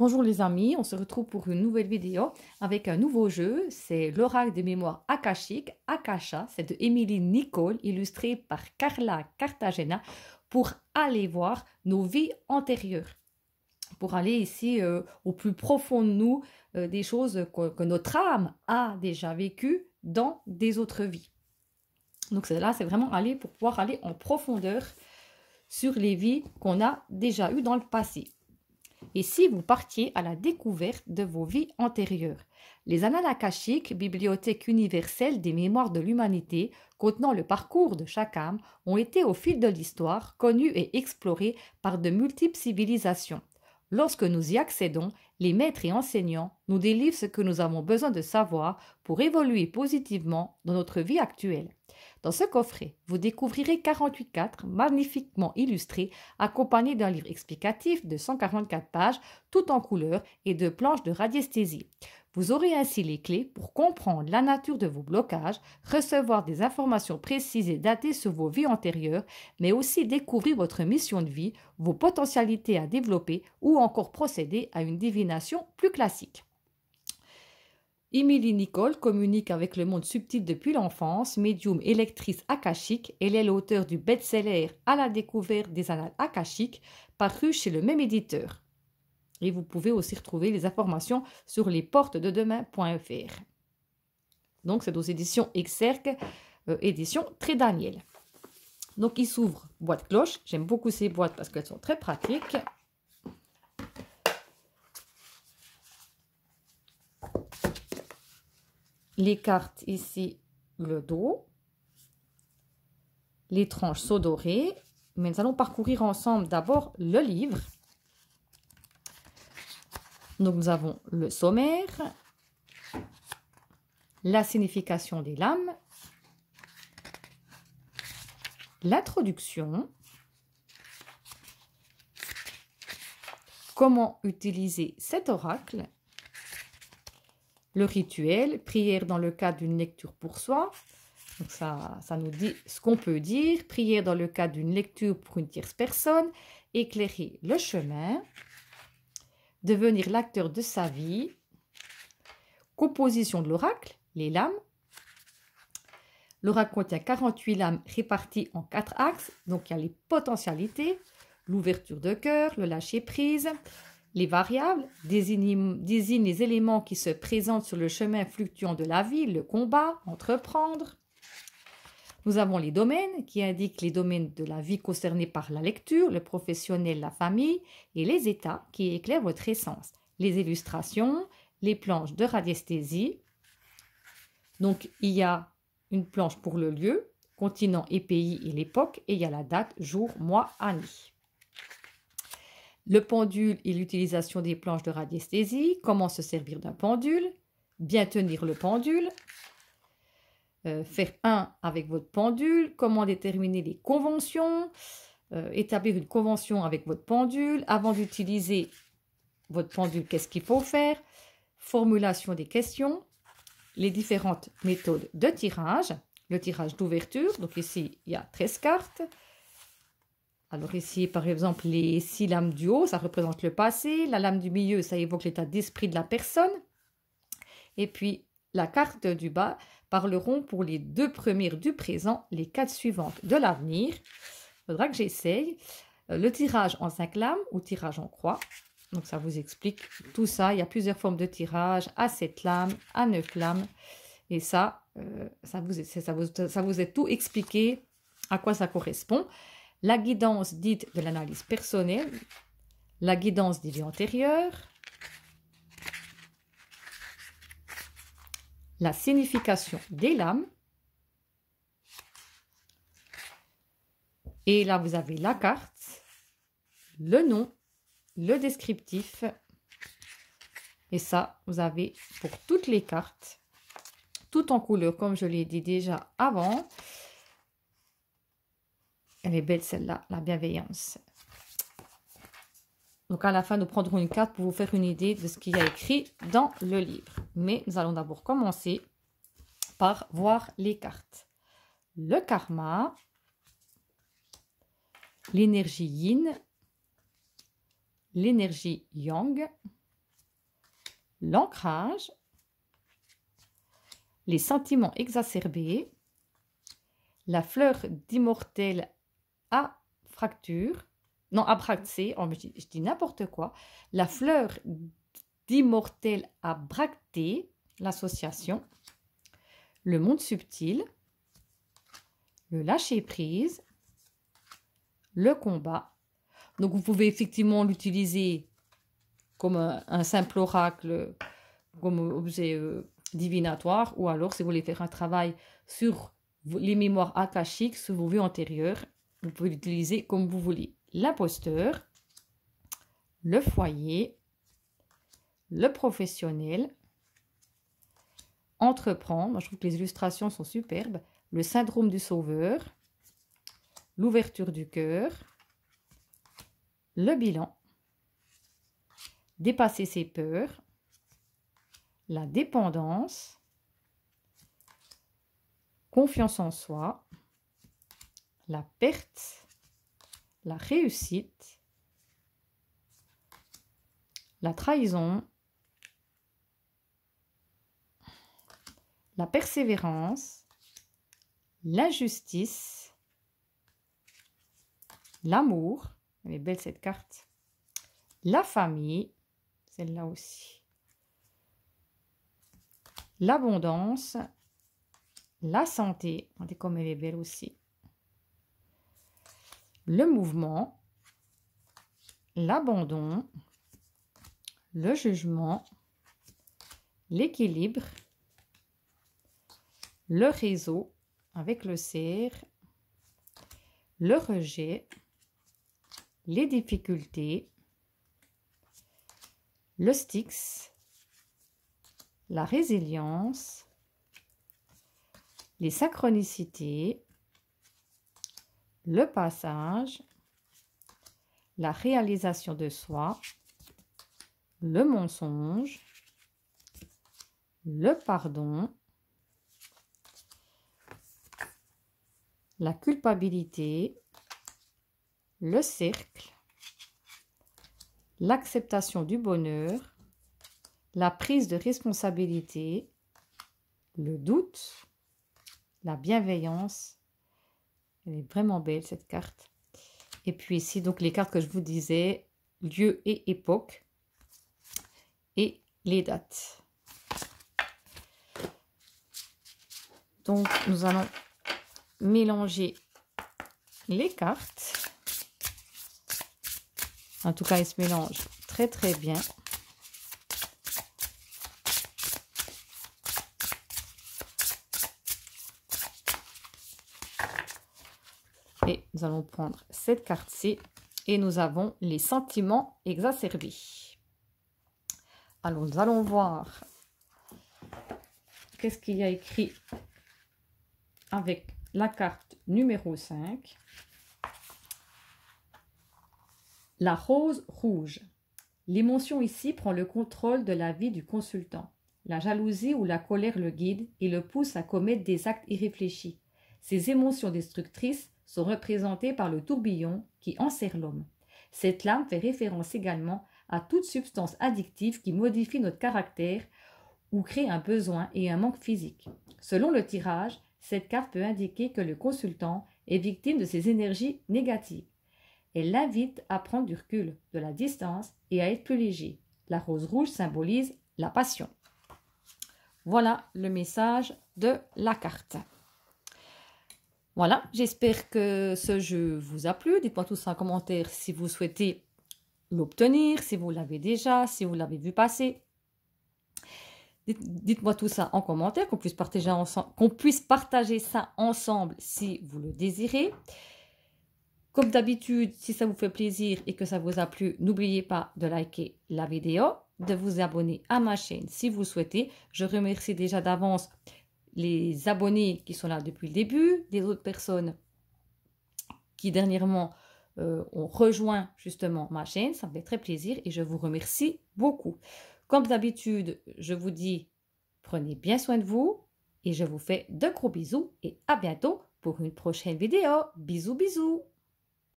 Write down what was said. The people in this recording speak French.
Bonjour les amis, on se retrouve pour une nouvelle vidéo avec un nouveau jeu. C'est l'oracle des mémoires akashiques, Akasha. C'est de Émilie Nicole, illustré par Carla Cartagena pour aller voir nos vies antérieures. Pour aller ici euh, au plus profond de nous, euh, des choses que, notre âme a déjà vécues dans des autres vies. Donc là, c'est vraiment aller pour pouvoir aller en profondeur sur les vies qu'on a déjà eues dans le passé et si vous partiez à la découverte de vos vies antérieures. Les Annales akashiques, bibliothèque universelle des mémoires de l'humanité, contenant le parcours de chaque âme, ont été au fil de l'histoire connues et explorées par de multiples civilisations. Lorsque nous y accédons, les maîtres et enseignants nous délivrent ce que nous avons besoin de savoir pour évoluer positivement dans notre vie actuelle. Dans ce coffret, vous découvrirez 48 cartes magnifiquement illustrés, accompagnés d'un livre explicatif de 144 pages, tout en couleurs et de planches de radiesthésie. Vous aurez ainsi les clés pour comprendre la nature de vos blocages, recevoir des informations précises et datées sur vos vies antérieures, mais aussi découvrir votre mission de vie, vos potentialités à développer ou encore procéder à une divination plus classique. Emilie Nicole communique avec le monde subtil depuis l'enfance, médium électrice akashique. Elle est l'auteur du best-seller À la découverte des annales akashiques, paru chez le même éditeur. Et vous pouvez aussi retrouver les informations sur lesportesdedemain.fr. Donc, c'est aux éditions Exergue, euh, édition Très Daniel. Donc, il s'ouvre boîte cloche. J'aime beaucoup ces boîtes parce qu'elles sont très pratiques les cartes ici, le dos, les tranches sont dorées, mais nous allons parcourir ensemble d'abord le livre. Donc nous avons le sommaire, la signification des lames, l'introduction, comment utiliser cet oracle le rituel, prière dans le cadre d'une lecture pour soi. Donc ça, ça nous dit ce qu'on peut dire. Prière dans le cadre d'une lecture pour une tierce personne. Éclairer le chemin. Devenir l'acteur de sa vie. Composition de l'oracle, les lames. L'oracle contient 48 lames réparties en quatre axes. Donc il y a les potentialités, l'ouverture de cœur, le lâcher prise, les variables désignent, les éléments qui se présentent sur le chemin fluctuant de la vie, le combat, entreprendre. Nous avons les domaines qui indiquent les domaines de la vie concernés par la lecture, le professionnel, la famille, et les états qui éclairent votre essence, les illustrations, les planches de radiesthésie. Donc il y a une planche pour le lieu, continent et pays et l'époque, et il y a la date, jour, mois, année le pendule et l'utilisation des planches de radiesthésie, comment se servir d'un pendule, bien tenir le pendule, euh, faire un avec votre pendule, comment déterminer les conventions, euh, établir une convention avec votre pendule, avant d'utiliser votre pendule, qu'est-ce qu'il faut faire, formulation des questions, les différentes méthodes de tirage, le tirage d'ouverture, donc ici il y a 13 cartes, alors ici, par exemple, les six lames du haut, ça représente le passé. La lame du milieu, ça évoque l'état d'esprit de la personne. Et puis, la carte du bas parleront pour les deux premières du présent, les quatre suivantes de l'avenir. Il faudra que j'essaye. Euh, le tirage en cinq lames ou tirage en croix. Donc ça vous explique tout ça. Il y a plusieurs formes de tirage à sept lames, à neuf lames. Et ça, euh, ça, vous, ça vous est tout expliqué à quoi ça correspond la guidance dite de l'analyse personnelle, la guidance des lieux antérieures, la signification des lames. Et là, vous avez la carte, le nom, le descriptif. Et ça, vous avez pour toutes les cartes, tout en couleur, comme je l'ai dit déjà avant. Elle est belle celle-là, la bienveillance. Donc à la fin, nous prendrons une carte pour vous faire une idée de ce qu'il y a écrit dans le livre. Mais nous allons d'abord commencer par voir les cartes. Le karma, l'énergie yin, l'énergie yang, l'ancrage, les sentiments exacerbés, la fleur d'immortel à fracture, non, à bractée, oh, je dis n'importe quoi, la fleur d'immortel à l'association, le monde subtil, le lâcher-prise, le combat. Donc vous pouvez effectivement l'utiliser comme un, simple oracle, comme objet euh, divinatoire, ou alors si vous voulez faire un travail sur les mémoires akashiques, sur vos vues antérieures, vous pouvez l'utiliser comme vous voulez. L'imposteur, le foyer, le professionnel, entreprendre. Moi, je trouve que les illustrations sont superbes. Le syndrome du sauveur, l'ouverture du cœur, le bilan, dépasser ses peurs, la dépendance, confiance en soi, la perte, la réussite, la trahison, la persévérance, l'injustice, l'amour, elle est belle cette carte, la famille, celle-là aussi, l'abondance, la santé, regardez comme elle est belle aussi, le mouvement, l'abandon, le jugement, l'équilibre, le réseau avec le cerf, le rejet, les difficultés, le Styx, la résilience, les synchronicités, le passage, la réalisation de soi, le mensonge, le pardon, la culpabilité, le cercle, l'acceptation du bonheur, la prise de responsabilité, le doute, la bienveillance est vraiment belle cette carte. Et puis ici, donc les cartes que je vous disais, lieu et époque. Et les dates. Donc nous allons mélanger les cartes. En tout cas, ils se mélangent très très bien. nous allons prendre cette carte-ci et nous avons les sentiments exacerbés. Alors, nous allons voir qu'est-ce qu'il y a écrit avec la carte numéro 5. La rose rouge. L'émotion ici prend le contrôle de la vie du consultant. La jalousie ou la colère le guide et le pousse à commettre des actes irréfléchis. Ces émotions destructrices sont représentés par le tourbillon qui enserre l'homme. Cette lame fait référence également à toute substance addictive qui modifie notre caractère ou crée un besoin et un manque physique. Selon le tirage, cette carte peut indiquer que le consultant est victime de ses énergies négatives. Elle l'invite à prendre du recul, de la distance et à être plus léger. La rose rouge symbolise la passion. Voilà le message de la carte. Voilà, j'espère que ce jeu vous a plu. Dites-moi tout ça en commentaire si vous souhaitez l'obtenir, si vous l'avez déjà, si vous l'avez vu passer. Dites-moi tout ça en commentaire, qu'on puisse, partager qu'on puisse partager ça ensemble si vous le désirez. Comme d'habitude, si ça vous fait plaisir et que ça vous a plu, n'oubliez pas de liker la vidéo, de vous abonner à ma chaîne si vous souhaitez. Je remercie déjà d'avance les abonnés qui sont là depuis le début, des autres personnes qui dernièrement euh, ont rejoint justement ma chaîne. Ça me fait très plaisir et je vous remercie beaucoup. Comme d'habitude, je vous dis prenez bien soin de vous et je vous fais de gros bisous et à bientôt pour une prochaine vidéo. Bisous bisous